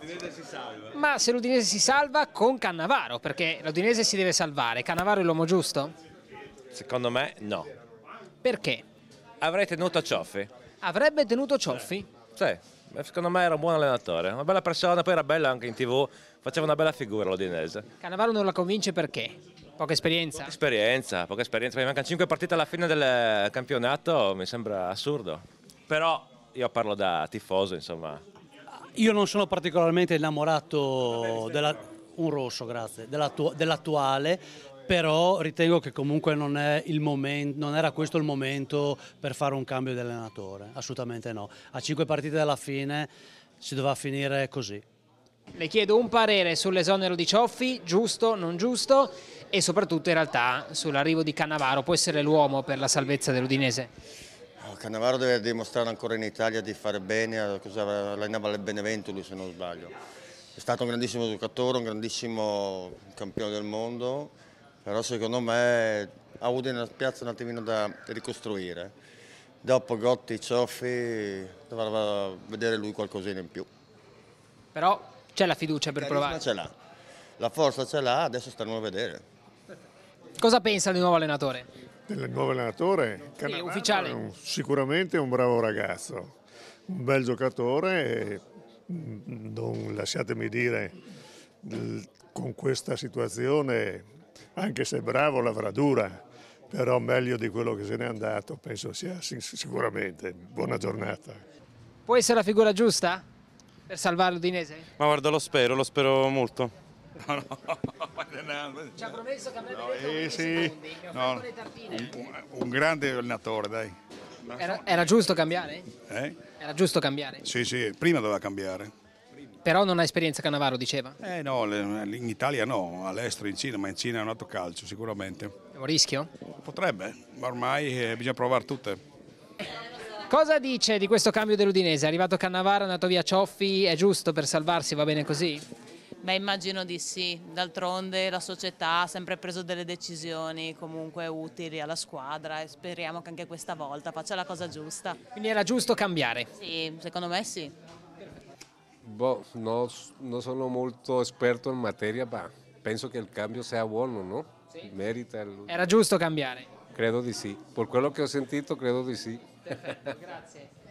l'Udinese si salva? Ma se l'Udinese si salva con Cannavaro, perché l'Udinese si deve salvare, Cannavaro è l'uomo giusto? Secondo me no. Perché? Avrei tenuto Cioffi. Avrebbe tenuto Cioffi? Sì, eh, secondo me era un buon allenatore, una bella persona, poi era bella anche in tv, faceva una bella figura l'Udinese. Cannavaro non la convince perché? Poca esperienza? Poca esperienza, poca esperienza, mi mancano 5 partite alla fine del campionato, mi sembra assurdo. Però io parlo da tifoso, insomma, io non sono particolarmente innamorato della, rosso, grazie, dell'attuale, però ritengo che comunque non, moment, non, era questo il momento per fare un cambio di allenatore, assolutamente no. A cinque partite dalla fine si doveva finire così. Le chiedo un parere sull'esonero di Cioffi, giusto, non giusto, e soprattutto in realtà sull'arrivo di Cannavaro, può essere l'uomo per la salvezza dell'Udinese? Eh, Cannavaro deve dimostrare ancora in Italia di fare bene, allenava il Benevento lui se non sbaglio. È stato un grandissimo giocatore, un grandissimo campione del mondo, però secondo me ha avuto una piazza un attimino da ricostruire. Dopo Gotti, Cioffi, dovrà vedere lui qualcosina in più. Però c'è la fiducia per provare. ce l'ha, la forza ce l'ha, adesso stanno a vedere. Cosa pensa di nuovo allenatore? del nuovo allenatore, sì, ufficiale. un, sicuramente un bravo ragazzo, un bel giocatore, mm, non lasciatemi dire, con questa situazione, anche se bravo, l'avrà dura, però meglio di quello che se n'è andato, penso sia sicuramente. Buona giornata. Può essere la figura giusta per salvare l'Udinese? Ma guarda, lo spero, lo spero molto. No, no. Cioè, Ci ha promesso che avrebbe no, detto eh, sì, no, un, un, grande allenatore, dai. Era, era giusto cambiare? Eh? Era giusto cambiare? Sì, sì, prima doveva cambiare. Però non ha esperienza Canavaro diceva? Eh no, in Italia no, all'estero, in Cina, ma in Cina è un altro calcio sicuramente. È un rischio? Potrebbe, ma ormai eh, bisogna provare tutte. Cosa dice di questo cambio dell'Udinese? È arrivato Cannavaro, è andato via Cioffi, è giusto per salvarsi, va bene così? Beh, immagino di sì, d'altronde la società ha sempre preso delle decisioni comunque utili alla squadra e speriamo che anche questa volta faccia la cosa giusta. Quindi era giusto cambiare? Sì, secondo me sì. Boh, no, non sono molto esperto in materia, ma penso che il cambio sia buono, no? Sì. Merita. Il... Era giusto cambiare? Credo di sì, per quello che ho sentito credo di sì. Perfetto, grazie.